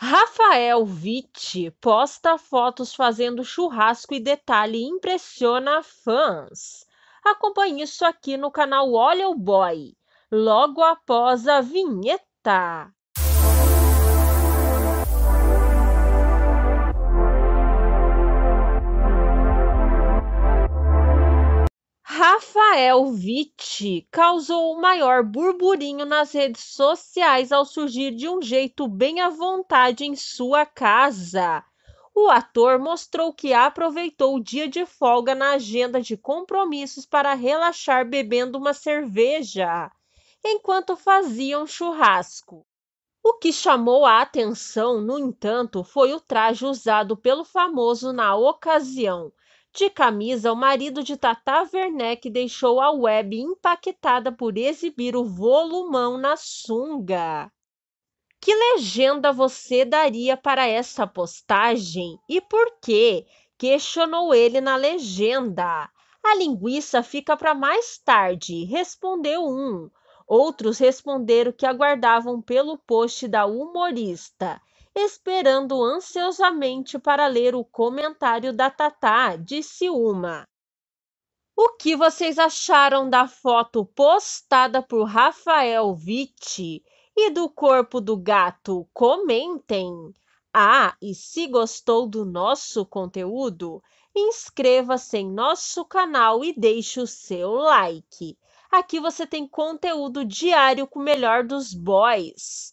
Rafael Vitti posta fotos fazendo churrasco e detalhe impressiona fãs. Acompanhe isso aqui no canal Olha o Boy, logo após a vinheta. Rafael Vitti causou o maior burburinho nas redes sociais ao surgir de um jeito bem à vontade em sua casa. O ator mostrou que aproveitou o dia de folga na agenda de compromissos para relaxar bebendo uma cerveja, enquanto fazia um churrasco. O que chamou a atenção, no entanto, foi o traje usado pelo famoso na ocasião, de camisa, o marido de Tata Werneck deixou a web impactada por exibir o volumão na sunga. Que legenda você daria para essa postagem e por quê? Questionou ele na legenda. A linguiça fica para mais tarde, respondeu um. Outros responderam que aguardavam pelo post da humorista esperando ansiosamente para ler o comentário da Tatá, disse uma. O que vocês acharam da foto postada por Rafael Vitti e do corpo do gato? Comentem! Ah, e se gostou do nosso conteúdo, inscreva-se em nosso canal e deixe o seu like. Aqui você tem conteúdo diário com o melhor dos boys.